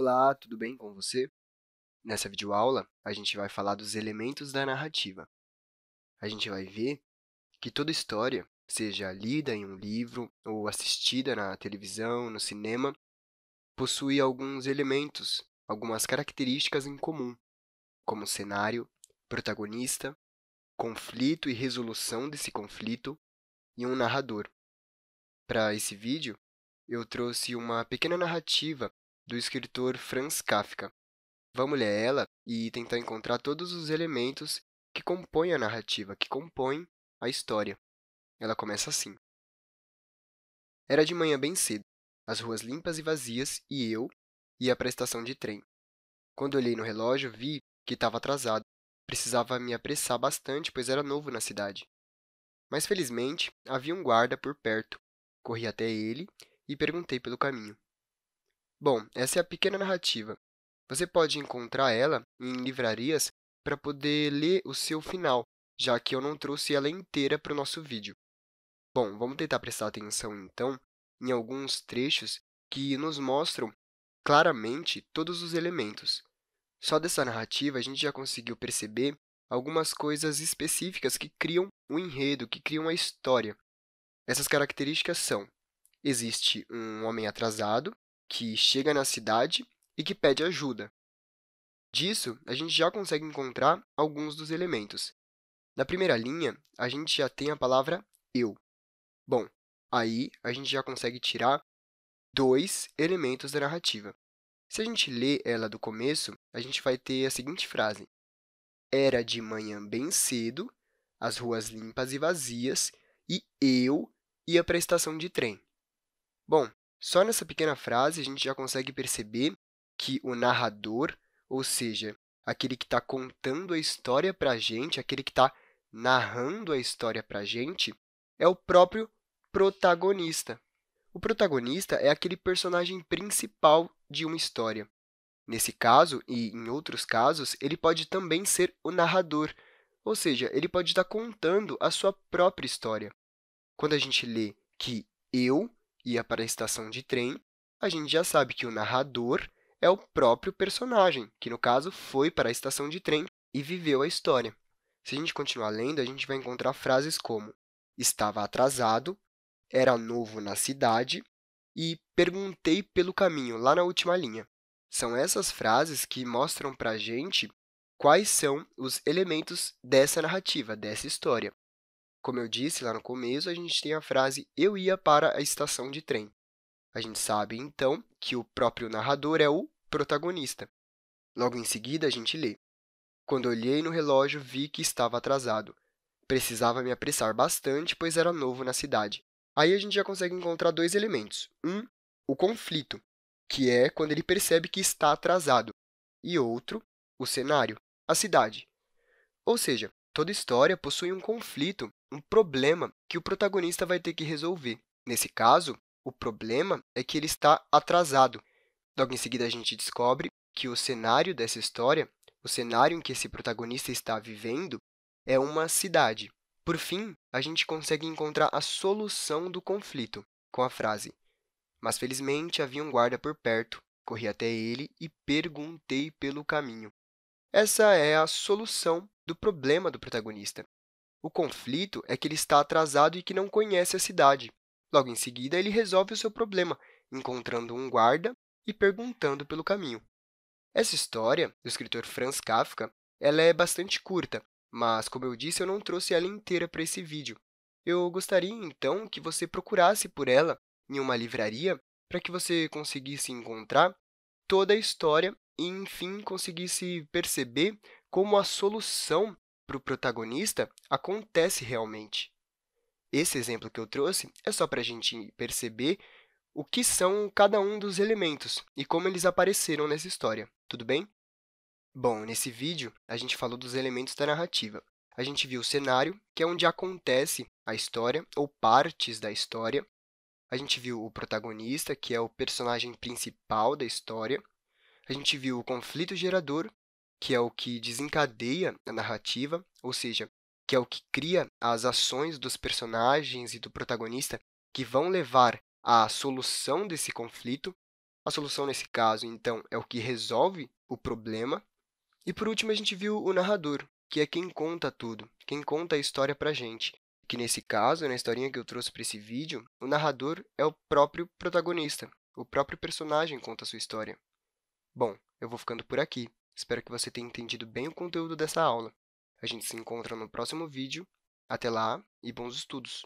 Olá, tudo bem com você? Nessa videoaula, a gente vai falar dos elementos da narrativa. A gente vai ver que toda história, seja lida em um livro ou assistida na televisão, no cinema, possui alguns elementos, algumas características em comum, como cenário, protagonista, conflito e resolução desse conflito e um narrador. Para esse vídeo, eu trouxe uma pequena narrativa do escritor Franz Kafka. Vamos ler ela e tentar encontrar todos os elementos que compõem a narrativa, que compõem a história. Ela começa assim: Era de manhã bem cedo, as ruas limpas e vazias e eu ia para a estação de trem. Quando olhei no relógio, vi que estava atrasado. Precisava me apressar bastante, pois era novo na cidade. Mas felizmente havia um guarda por perto. Corri até ele e perguntei pelo caminho. Bom, essa é a pequena narrativa. Você pode encontrar ela em livrarias para poder ler o seu final, já que eu não trouxe ela inteira para o nosso vídeo. Bom, vamos tentar prestar atenção, então, em alguns trechos que nos mostram claramente todos os elementos. Só dessa narrativa a gente já conseguiu perceber algumas coisas específicas que criam o um enredo, que criam a história. Essas características são: existe um homem atrasado, que chega na cidade e que pede ajuda. Disso, a gente já consegue encontrar alguns dos elementos. Na primeira linha, a gente já tem a palavra eu. Bom, aí a gente já consegue tirar dois elementos da narrativa. Se a gente lê ela do começo, a gente vai ter a seguinte frase: Era de manhã bem cedo, as ruas limpas e vazias, e eu ia para a estação de trem. Bom, só nessa pequena frase a gente já consegue perceber que o narrador, ou seja, aquele que está contando a história para a gente, aquele que está narrando a história para a gente, é o próprio protagonista. O protagonista é aquele personagem principal de uma história. Nesse caso, e em outros casos, ele pode também ser o narrador, ou seja, ele pode estar tá contando a sua própria história. Quando a gente lê que eu ia é para a estação de trem, a gente já sabe que o narrador é o próprio personagem, que no caso foi para a estação de trem e viveu a história. Se a gente continuar lendo, a gente vai encontrar frases como estava atrasado, era novo na cidade e perguntei pelo caminho, lá na última linha. São essas frases que mostram para a gente quais são os elementos dessa narrativa, dessa história. Como eu disse lá no começo, a gente tem a frase eu ia para a estação de trem. A gente sabe então que o próprio narrador é o protagonista. Logo em seguida, a gente lê: Quando olhei no relógio, vi que estava atrasado. Precisava me apressar bastante, pois era novo na cidade. Aí a gente já consegue encontrar dois elementos. Um, o conflito, que é quando ele percebe que está atrasado, e outro, o cenário, a cidade. Ou seja, Toda história possui um conflito, um problema que o protagonista vai ter que resolver. Nesse caso, o problema é que ele está atrasado. Logo em seguida, a gente descobre que o cenário dessa história, o cenário em que esse protagonista está vivendo, é uma cidade. Por fim, a gente consegue encontrar a solução do conflito com a frase: Mas felizmente havia um guarda por perto, corri até ele e perguntei pelo caminho. Essa é a solução do problema do protagonista. O conflito é que ele está atrasado e que não conhece a cidade. Logo em seguida, ele resolve o seu problema, encontrando um guarda e perguntando pelo caminho. Essa história, do escritor Franz Kafka, ela é bastante curta, mas, como eu disse, eu não trouxe ela inteira para esse vídeo. Eu gostaria, então, que você procurasse por ela em uma livraria para que você conseguisse encontrar toda a história e, enfim, conseguisse perceber como a solução para o protagonista acontece realmente. Esse exemplo que eu trouxe é só para a gente perceber o que são cada um dos elementos e como eles apareceram nessa história, tudo bem? Bom, nesse vídeo a gente falou dos elementos da narrativa. A gente viu o cenário, que é onde acontece a história ou partes da história. A gente viu o protagonista, que é o personagem principal da história a gente viu o conflito gerador, que é o que desencadeia a narrativa, ou seja, que é o que cria as ações dos personagens e do protagonista que vão levar à solução desse conflito. A solução, nesse caso, então, é o que resolve o problema. E por último, a gente viu o narrador, que é quem conta tudo, quem conta a história a gente. Que nesse caso, na historinha que eu trouxe para esse vídeo, o narrador é o próprio protagonista, o próprio personagem conta a sua história. Bom, eu vou ficando por aqui. Espero que você tenha entendido bem o conteúdo dessa aula. A gente se encontra no próximo vídeo. Até lá e bons estudos!